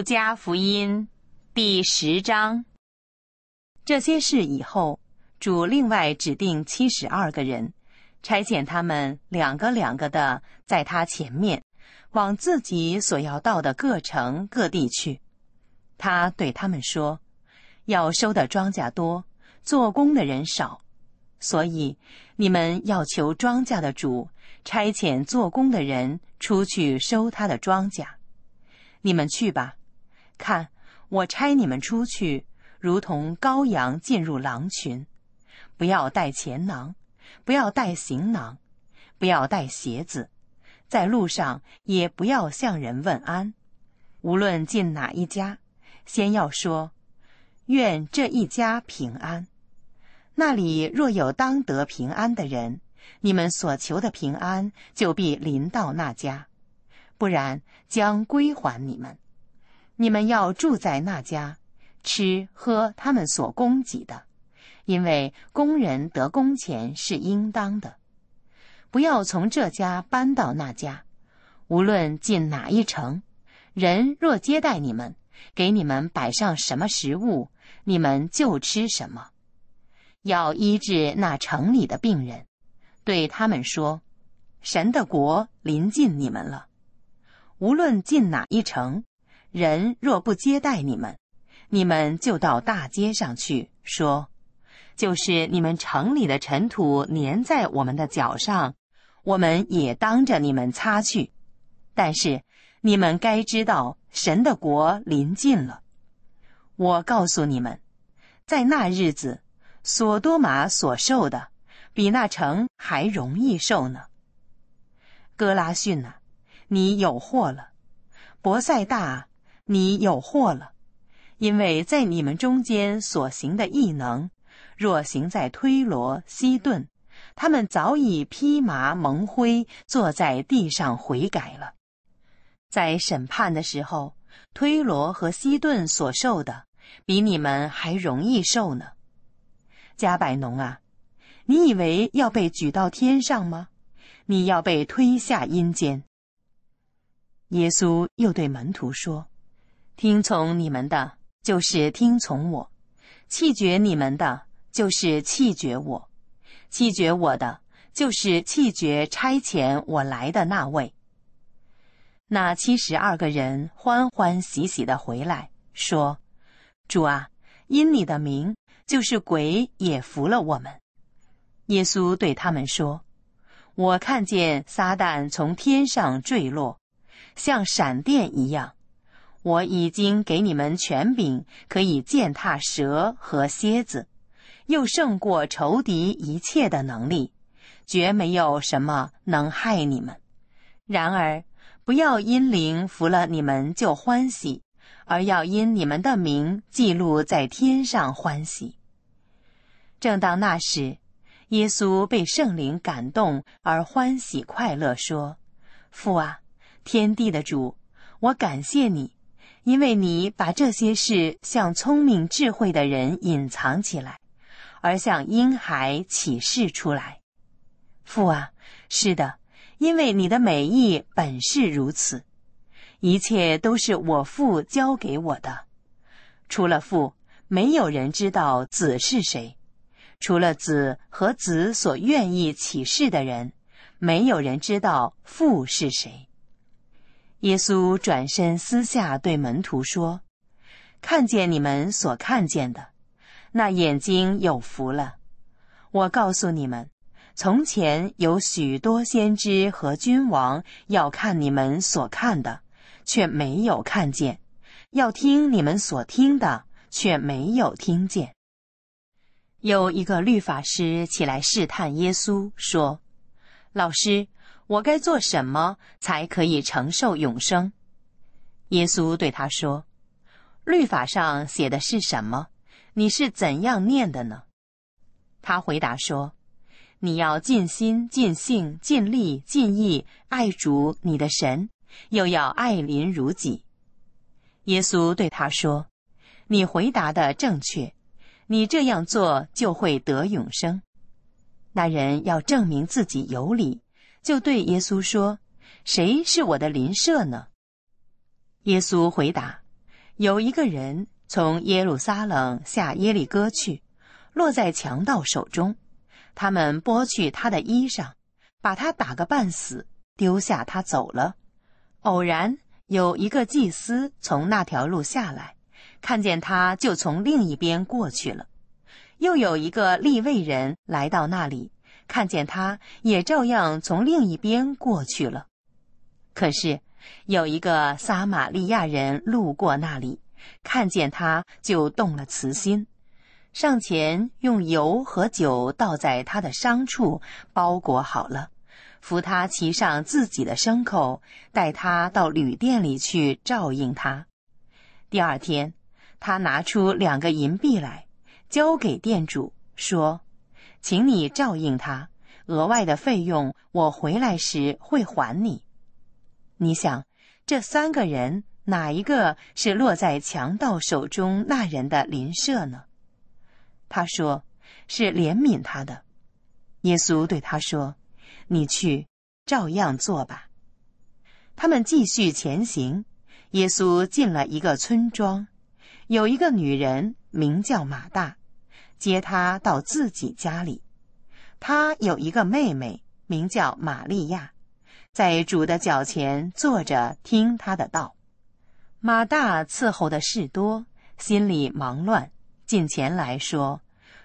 《加福音》第十章，这些事以后，主另外指定七十二个人，差遣他们两个两个的，在他前面，往自己所要到的各城各地去。他对他们说：“要收的庄稼多，做工的人少，所以你们要求庄稼的主差遣做工的人出去收他的庄稼，你们去吧。”看，我差你们出去，如同羔羊进入狼群，不要带钱囊，不要带行囊，不要带鞋子，在路上也不要向人问安。无论进哪一家，先要说：“愿这一家平安。”那里若有当得平安的人，你们所求的平安就必临到那家；不然，将归还你们。你们要住在那家，吃喝他们所供给的，因为工人得工钱是应当的。不要从这家搬到那家，无论进哪一城，人若接待你们，给你们摆上什么食物，你们就吃什么。要医治那城里的病人，对他们说：“神的国临近你们了。”无论进哪一城。人若不接待你们，你们就到大街上去说，就是你们城里的尘土粘在我们的脚上，我们也当着你们擦去。但是你们该知道，神的国临近了。我告诉你们，在那日子，索多玛所受的，比那城还容易受呢。哥拉逊呐，你有祸了，博塞大。你有祸了，因为在你们中间所行的异能，若行在推罗、西顿，他们早已披麻蒙灰坐在地上悔改了。在审判的时候，推罗和西顿所受的，比你们还容易受呢。加百农啊，你以为要被举到天上吗？你要被推下阴间。耶稣又对门徒说。听从你们的，就是听从我；弃绝你们的，就是弃绝我；弃绝我的，就是弃绝差遣我来的那位。那七十二个人欢欢喜喜的回来说：“主啊，因你的名，就是鬼也服了我们。”耶稣对他们说：“我看见撒旦从天上坠落，像闪电一样。”我已经给你们权柄，可以践踏蛇和蝎子，又胜过仇敌一切的能力，绝没有什么能害你们。然而，不要因灵服了你们就欢喜，而要因你们的名记录在天上欢喜。正当那时，耶稣被圣灵感动而欢喜快乐，说：“父啊，天地的主，我感谢你。”因为你把这些事向聪明智慧的人隐藏起来，而向婴孩启示出来，父啊，是的，因为你的美意本是如此，一切都是我父教给我的，除了父，没有人知道子是谁；除了子和子所愿意启示的人，没有人知道父是谁。耶稣转身私下对门徒说：“看见你们所看见的，那眼睛有福了。我告诉你们，从前有许多先知和君王要看你们所看的，却没有看见；要听你们所听的，却没有听见。”有一个律法师起来试探耶稣，说：“老师。”我该做什么才可以承受永生？耶稣对他说：“律法上写的是什么？你是怎样念的呢？”他回答说：“你要尽心、尽性、尽力、尽意爱主你的神，又要爱邻如己。”耶稣对他说：“你回答的正确，你这样做就会得永生。”那人要证明自己有理。就对耶稣说：“谁是我的邻舍呢？”耶稣回答：“有一个人从耶路撒冷下耶利哥去，落在强盗手中，他们剥去他的衣裳，把他打个半死，丢下他走了。偶然有一个祭司从那条路下来，看见他，就从另一边过去了。又有一个利未人来到那里。”看见他，也照样从另一边过去了。可是，有一个撒玛利亚人路过那里，看见他就动了慈心，上前用油和酒倒在他的伤处，包裹好了，扶他骑上自己的牲口，带他到旅店里去照应他。第二天，他拿出两个银币来，交给店主说。请你照应他，额外的费用我回来时会还你。你想，这三个人哪一个是落在强盗手中那人的邻舍呢？他说：“是怜悯他的。”耶稣对他说：“你去照样做吧。”他们继续前行。耶稣进了一个村庄，有一个女人名叫马大。接他到自己家里，他有一个妹妹，名叫玛利亚，在主的脚前坐着听他的道。马大伺候的事多，心里忙乱，近前来说：“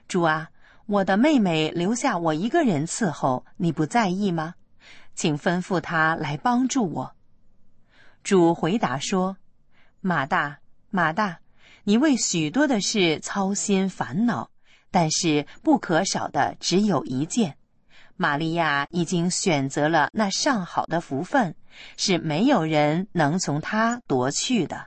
主啊，我的妹妹留下我一个人伺候，你不在意吗？请吩咐她来帮助我。”主回答说：“马大，马大，你为许多的事操心烦恼。”但是不可少的只有一件，玛利亚已经选择了那上好的福分，是没有人能从她夺去的。